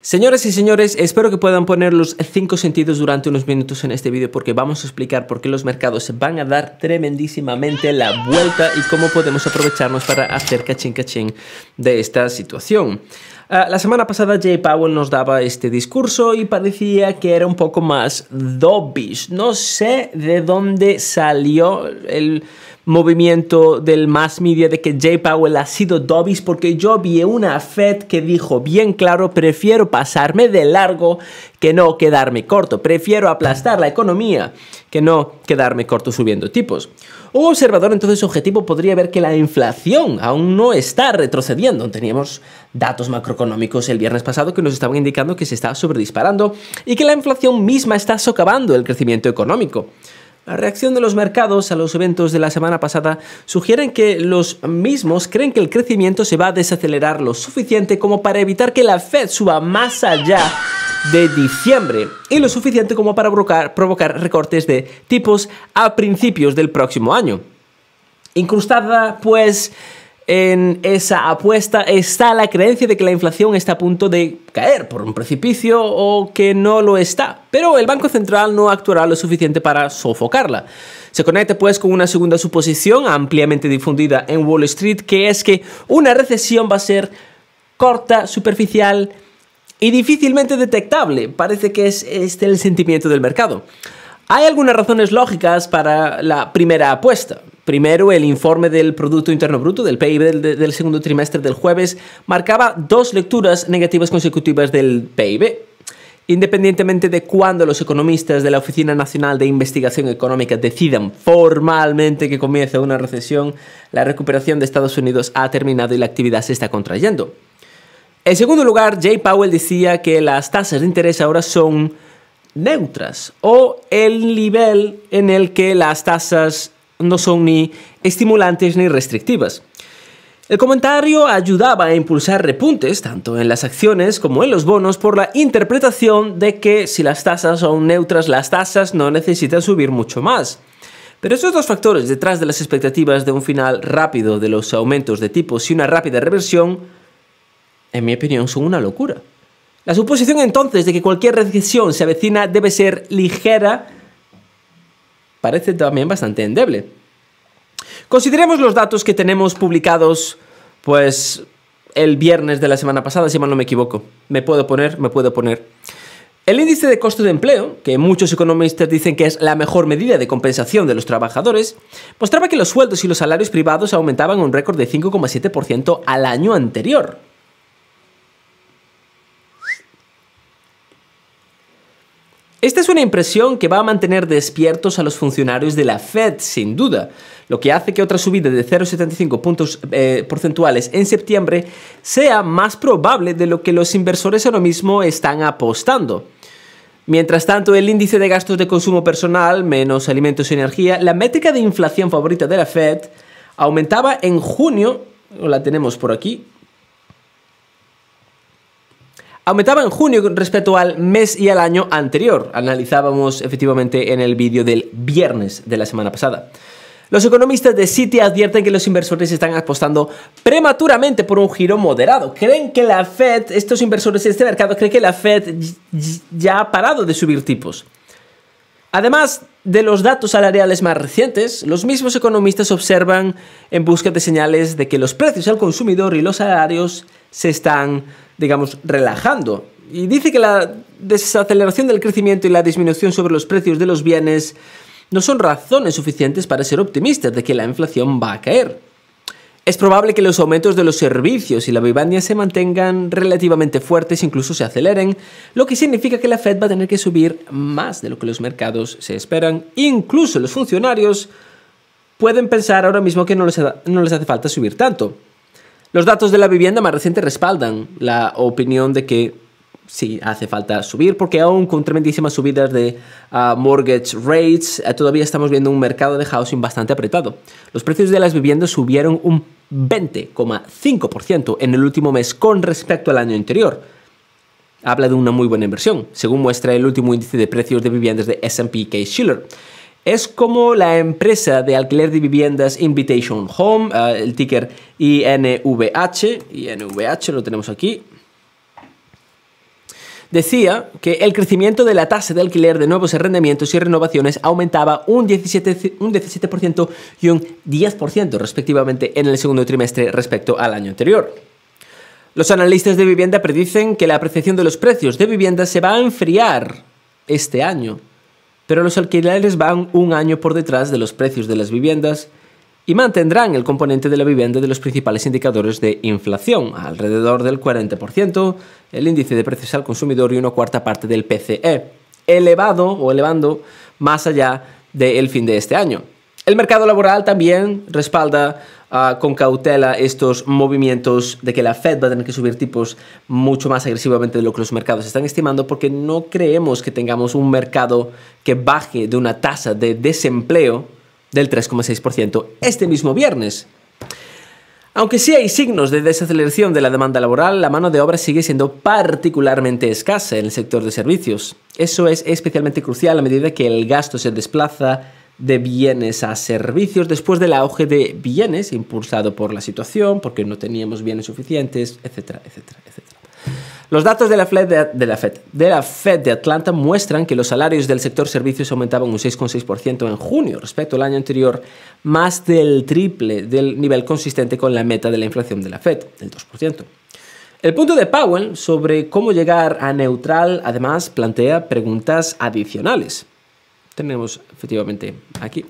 Señoras y señores, espero que puedan poner los cinco sentidos durante unos minutos en este vídeo porque vamos a explicar por qué los mercados van a dar tremendísimamente la vuelta y cómo podemos aprovecharnos para hacer cachín cachín de esta situación. Ah, la semana pasada Jay Powell nos daba este discurso y parecía que era un poco más dobbish. No sé de dónde salió el movimiento del mass media de que Jay Powell ha sido dobbish porque yo vi una Fed que dijo bien claro prefiero pasarme de largo que no quedarme corto, prefiero aplastar la economía que no quedarme corto subiendo tipos. Un observador entonces objetivo podría ver que la inflación aún no está retrocediendo. Teníamos datos macroeconómicos el viernes pasado que nos estaban indicando que se está sobredisparando y que la inflación misma está socavando el crecimiento económico. La reacción de los mercados a los eventos de la semana pasada sugieren que los mismos creen que el crecimiento se va a desacelerar lo suficiente como para evitar que la Fed suba más allá de diciembre y lo suficiente como para provocar, recortes de tipos a principios del próximo año. Incrustada, pues, en esa apuesta está la creencia de que la inflación está a punto de caer por un precipicio o que no lo está, pero el Banco Central no actuará lo suficiente para sofocarla. Se conecta pues con una segunda suposición ampliamente difundida en Wall Street, que es que una recesión va a ser corta, superficial, y difícilmente detectable. Parece que es este el sentimiento del mercado. Hay algunas razones lógicas para la primera apuesta. Primero, el informe del Producto Interno Bruto, del PIB del, segundo trimestre del jueves, marcaba dos lecturas negativas consecutivas del PIB. Independientemente de cuándo los economistas de la Oficina Nacional de Investigación Económica decidan formalmente que comienza una recesión, la recuperación de Estados Unidos ha terminado y la actividad se está contrayendo. En segundo lugar, Jay Powell decía que las tasas de interés ahora son neutras o el nivel en el que las tasas no son ni estimulantes ni restrictivas. El comentario ayudaba a impulsar repuntes tanto en las acciones como en los bonos por la interpretación de que si las tasas son neutras, las tasas no necesitan subir mucho más. Pero esos dos factores detrás de las expectativas de un final rápido de los aumentos de tipos y una rápida reversión en mi opinión, son una locura. La suposición entonces de que cualquier recesión se avecina debe ser ligera parece también bastante endeble. Consideremos los datos que tenemos publicados, pues, el viernes de la semana pasada, si mal no me equivoco. Me puedo poner, me puedo poner. El índice de costo de empleo, que muchos economistas dicen que es la mejor medida de compensación de los trabajadores, mostraba que los sueldos y los salarios privados aumentaban un récord de 5,7% al año anterior. Esta es una impresión que va a mantener despiertos a los funcionarios de la Fed, sin duda, lo que hace que otra subida de 0,75 puntos eh, porcentuales en septiembre sea más probable de lo que los inversores ahora mismo están apostando. Mientras tanto, el índice de gastos de consumo personal, menos alimentos y energía, la métrica de inflación favorita de la Fed, aumentaba en junio, la tenemos por aquí, aumentaba en junio respecto al mes y al año anterior. Analizábamos efectivamente en el vídeo del viernes de la semana pasada. Los economistas de Citi advierten que los inversores están apostando prematuramente por un giro moderado. Creen que la Fed, estos inversores en este mercado, creen que la Fed ya ha parado de subir tipos. Además de los datos salariales más recientes, los mismos economistas observan en busca de señales de que los precios al consumidor y los salarios se están digamos, relajando. Y dice que la desaceleración del crecimiento y la disminución sobre los precios de los bienes no son razones suficientes para ser optimistas de que la inflación va a caer. Es probable que los aumentos de los servicios y la vivienda se mantengan relativamente fuertes, incluso se aceleren, lo que significa que la Fed va a tener que subir más de lo que los mercados se esperan. Incluso los funcionarios pueden pensar ahora mismo que no les, no les hace falta subir tanto. Los datos de la vivienda más reciente respaldan la opinión de que sí hace falta subir, porque aún con tremendísimas subidas de ah, mortgage rates, eh, todavía estamos viendo un mercado de housing bastante apretado. Los precios de las viviendas subieron un 20,5% en el último mes con respecto al año anterior. Habla de una muy buena inversión, según muestra el último índice de precios de viviendas de SP Case Schiller. Es como la empresa de alquiler de viviendas Invitation Home, eh, el ticker INVH, INVH lo tenemos aquí. Decía que el crecimiento de la tasa de alquiler de nuevos arrendamientos y renovaciones aumentaba un 17%, un 17 y un 10% respectivamente en el segundo trimestre respecto al año anterior. Los analistas de vivienda predicen que la apreciación de los precios de vivienda se va a enfriar este año pero los alquileres van un año por detrás de los precios de las viviendas y mantendrán el componente de la vivienda de los principales indicadores de inflación, alrededor del 40%, el índice de precios al consumidor y una cuarta parte del PCE, elevado o elevando más allá del fin de este año. El mercado laboral también respalda ah, con cautela estos movimientos de que la Fed va a tener que subir tipos mucho más agresivamente de lo que los mercados están estimando porque no creemos que tengamos un mercado que baje de una tasa de desempleo del 3,6% este mismo viernes. Aunque sí hay signos de desaceleración de la demanda laboral, la mano de obra sigue siendo particularmente escasa en el sector de servicios. Eso es especialmente crucial a medida que el gasto se desplaza de bienes a servicios después del auge de bienes impulsado por la situación, porque no teníamos bienes suficientes, etcétera, etcétera, etcétera. Los datos de la, FED de, la, FED, de la Fed de Atlanta muestran que los salarios del sector servicios aumentaban un 6,6% en junio respecto al año anterior, más del triple del nivel consistente con la meta de la inflación de la Fed, del 2%. El punto de Powell sobre cómo llegar a neutral, además, plantea preguntas adicionales tenemos efectivamente aquí.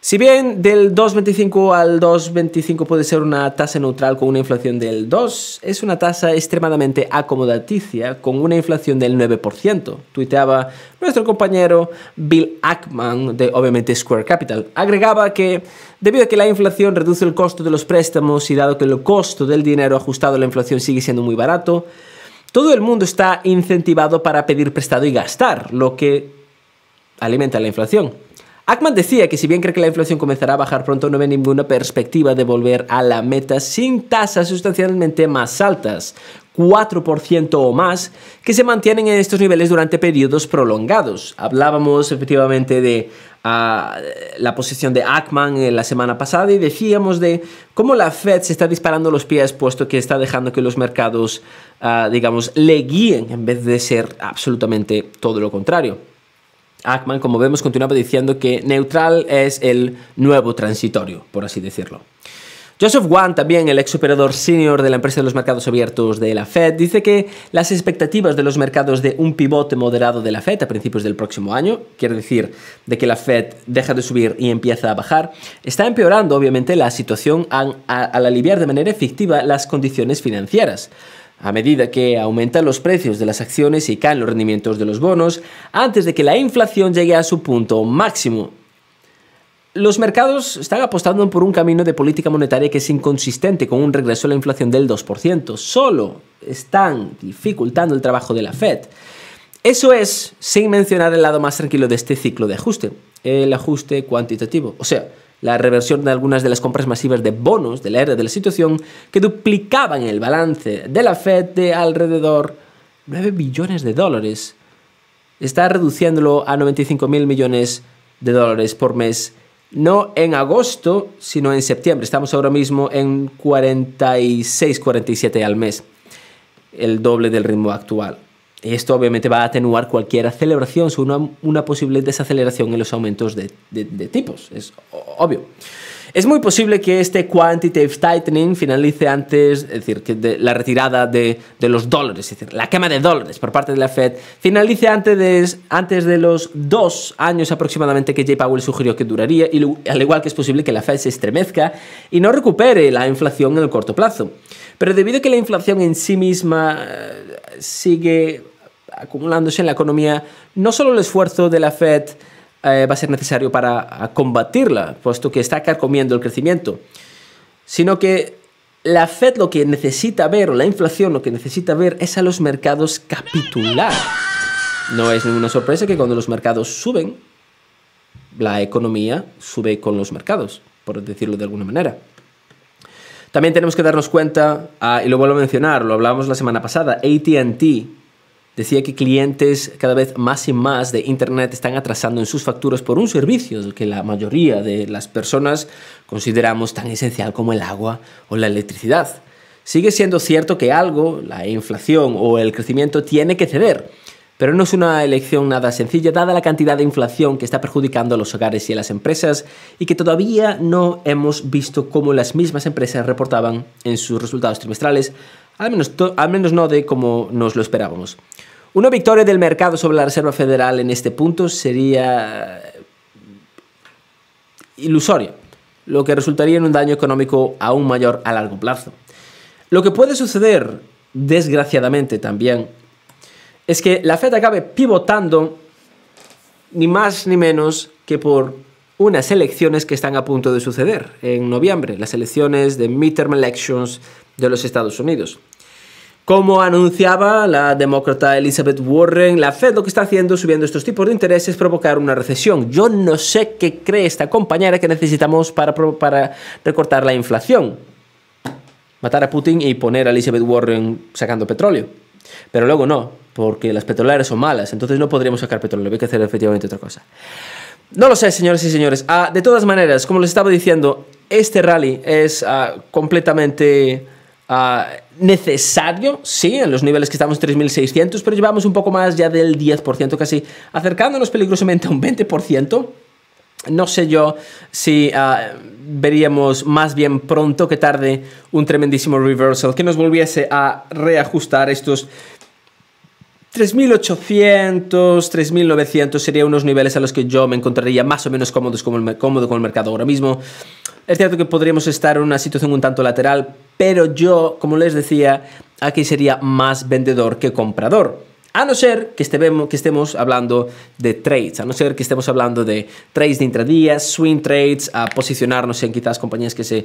Si bien del 2,25 al 2,25 puede ser una tasa neutral con una inflación del 2, es una tasa extremadamente acomodaticia con una inflación del 9%, tuiteaba nuestro compañero Bill Ackman de obviamente Square Capital. Agregaba que debido a que la inflación reduce el costo de los préstamos y dado que el costo del dinero ajustado a la inflación sigue siendo muy barato, todo el mundo está incentivado para pedir prestado y gastar, lo que alimenta la inflación. Ackman decía que si bien cree que la inflación comenzará a bajar pronto, no ve ninguna perspectiva de volver a la meta sin tasas sustancialmente más altas, 4% o más, que se mantienen en estos niveles durante periodos prolongados. Hablábamos efectivamente de ah, la posición de Ackman en eh, la semana pasada y decíamos de cómo la Fed se está disparando los pies puesto que está dejando que los mercados, ah, digamos, le guíen en vez de ser absolutamente todo lo contrario. Ackman, como vemos, continuaba diciendo que neutral es el nuevo transitorio, por así decirlo. Joseph Wan, también el ex operador senior de la empresa de los mercados abiertos de la Fed, dice que las expectativas de los mercados de un pivote moderado de la Fed a principios del próximo año, quiere decir de que la Fed deja de subir y empieza a bajar, está empeorando obviamente la situación al aliviar de manera efectiva las condiciones financieras. A medida que aumentan los precios de las acciones y caen los rendimientos de los bonos, antes de que la inflación llegue a su punto máximo. Los mercados están apostando por un camino de política monetaria que es inconsistente con un regreso a la inflación del 2%. Solo están dificultando el trabajo de la Fed. Eso es sin mencionar el lado más tranquilo de este ciclo de ajuste, el ajuste cuantitativo. O sea, la reversión de algunas de las compras masivas de bonos de la era de la situación que duplicaban el balance de la Fed de alrededor 9 billones de dólares. Está reduciéndolo a 95 mil millones de dólares por mes. No en agosto, sino en septiembre. Estamos ahora mismo en 46, 47 al mes. El doble del ritmo actual. Esto obviamente va a atenuar cualquier aceleración, o una, posible desaceleración en los aumentos de, tipos, es obvio. Es muy posible que este quantitative tightening finalice antes, es decir, que la retirada de, los dólares, es decir, la quema de dólares por parte de la Fed, finalice antes de, antes de los dos años aproximadamente que Jay Powell sugirió que duraría, y al igual que es posible que la Fed se estremezca y no recupere la inflación en el corto plazo. Pero debido a que la inflación en sí misma eh, sigue acumulándose en la economía, no solo el esfuerzo de la Fed eh, va a ser necesario para combatirla, puesto que está carcomiendo el crecimiento, sino que la Fed lo que necesita ver, o la inflación lo que necesita ver, es a los mercados capitular. No es ninguna sorpresa que cuando los mercados suben, la economía sube con los mercados, por decirlo de alguna manera. También tenemos que darnos cuenta, ah, y lo vuelvo a mencionar, lo hablábamos la semana pasada, ATT Decía que clientes cada vez más y más de Internet están atrasando en sus facturas por un servicio que la mayoría de las personas consideramos tan esencial como el agua o la electricidad. Sigue siendo cierto que algo, la inflación o el crecimiento, tiene que ceder, pero no es una elección nada sencilla dada la cantidad de inflación que está perjudicando a los hogares y a las empresas y que todavía no hemos visto cómo las mismas empresas reportaban en sus resultados trimestrales al menos, al menos no de como nos lo esperábamos. Una victoria del mercado sobre la Reserva Federal en este punto sería eh, ilusoria, lo que resultaría en un daño económico aún mayor a largo plazo. Lo que puede suceder, desgraciadamente también, es que la Fed acabe pivotando ni más ni menos que por unas elecciones que están a punto de suceder en noviembre, las elecciones de midterm elections de los Estados Unidos. Como anunciaba la demócrata Elizabeth Warren, la Fed lo que está haciendo subiendo estos tipos de intereses es provocar una recesión. Yo no sé qué cree esta compañera que necesitamos para, para recortar la inflación. Matar a Putin y poner a Elizabeth Warren sacando petróleo. Pero luego no, porque las petroleras son malas, entonces no podríamos sacar petróleo, hay que hacer efectivamente otra cosa. No lo sé, señores y señores. Ah, de todas maneras, como les estaba diciendo, este rally es ah, completamente Ah, necesario, sí, en los niveles que estamos 3.600, pero llevamos un poco más ya del 10%, casi acercándonos peligrosamente a un 20%. No sé yo si ah, veríamos más bien pronto que tarde un tremendísimo reversal que nos volviese a reajustar estos 3.800, 3.900 serían unos niveles a los que yo me encontraría más o menos cómodos cómodo con el mercado ahora mismo. Es cierto que podríamos estar en una situación un tanto lateral, pero yo, como les decía, aquí sería más vendedor que comprador. A no ser que estemos, que estemos hablando de trades, a no ser que estemos hablando de trades de intradía, swing trades, a posicionarnos en quizás compañías que se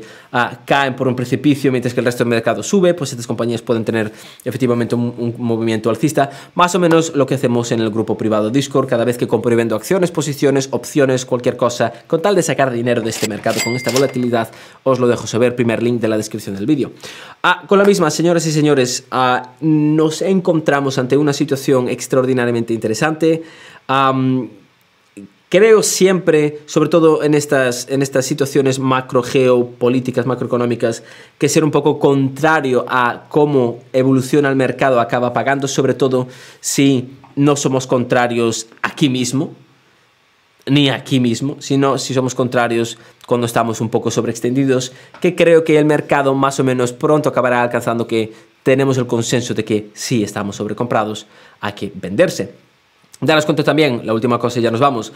caen por un precipicio mientras que el resto del mercado sube, pues estas compañías pueden tener efectivamente un, movimiento alcista. Más o menos lo que hacemos en el grupo privado Discord, cada vez que compro y vendo acciones, posiciones, opciones, cualquier cosa, con tal de sacar dinero de este mercado con esta volatilidad, os lo dejo saber, primer link de la descripción del vídeo. Ah, con la misma, señoras y señores, ah, nos encontramos ante una situación extraordinariamente interesante. creo siempre, sobre todo en estas, en estas situaciones macro geopolíticas, macroeconómicas, que ser un poco contrario a cómo evoluciona el mercado acaba pagando, sobre todo si no somos contrarios aquí mismo, ni aquí mismo, sino si somos contrarios cuando estamos un poco sobreextendidos, que creo que el mercado más o menos pronto acabará alcanzando que tenemos el consenso de que sí estamos sobrecomprados a que venderse. Daros cuenta también, la última cosa y ya nos vamos.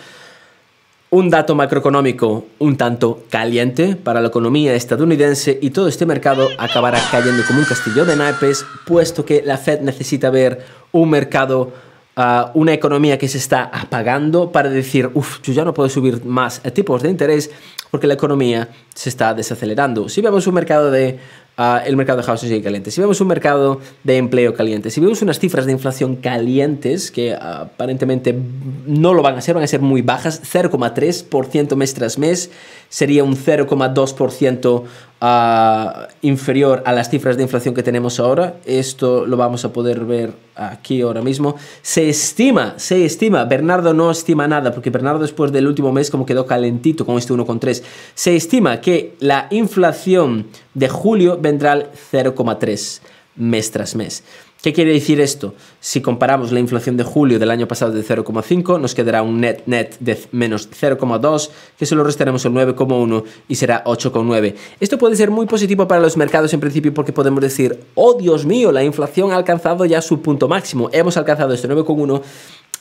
Un dato macroeconómico un tanto caliente para la economía estadounidense y todo este mercado acabará cayendo como un castillo de naipes, puesto que la Fed necesita ver un mercado, ah, una economía que se está apagando para decir, uff, yo ya no puedo subir más tipos de interés porque la economía se está desacelerando. Si vemos un mercado de el mercado de housing sigue caliente, si vemos un mercado de empleo caliente, si vemos unas cifras de inflación calientes que aparentemente no lo van a ser, van a ser muy bajas, 0,3% mes tras mes, sería un 0,2% inferior a las cifras de inflación que tenemos ahora. Esto lo vamos a poder ver aquí ahora mismo. Se estima, se estima, Bernardo no estima nada, porque Bernardo después del último mes como quedó calentito con este 1,3. Se estima que la inflación de julio vendrá al 0,3 mes tras mes. ¿Qué quiere decir esto? Si comparamos la inflación de julio del año pasado de 0,5, nos quedará un net net de menos 0,2, que solo restaremos el 9,1 y será 8,9. Esto puede ser muy positivo para los mercados en principio porque podemos decir, oh Dios mío, la inflación ha alcanzado ya su punto máximo, hemos alcanzado este 9,1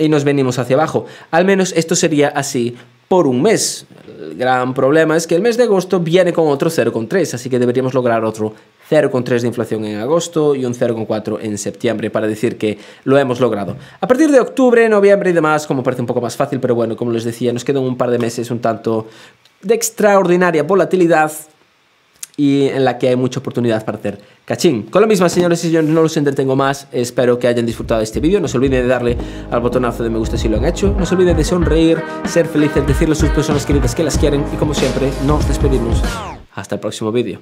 y nos venimos hacia abajo. Al menos esto sería así por un mes. El gran problema es que el mes de agosto viene con otro 0,3, así que deberíamos lograr otro 0,3 de inflación en agosto y un 0,4 en septiembre para decir que lo hemos logrado. A partir de octubre, noviembre y demás, como parece un poco más fácil, pero bueno, como les decía, nos quedan un par de meses un tanto de extraordinaria volatilidad y en la que hay mucha oportunidad para hacer cachín. Con lo mismo, señores y yo no los entretengo más. Espero que hayan disfrutado de este vídeo. No se olviden de darle al botonazo de me gusta si lo han hecho. No se olviden de sonreír, ser felices, decirle a sus personas queridas que las quieren y como siempre, nos despedimos. Hasta el próximo vídeo.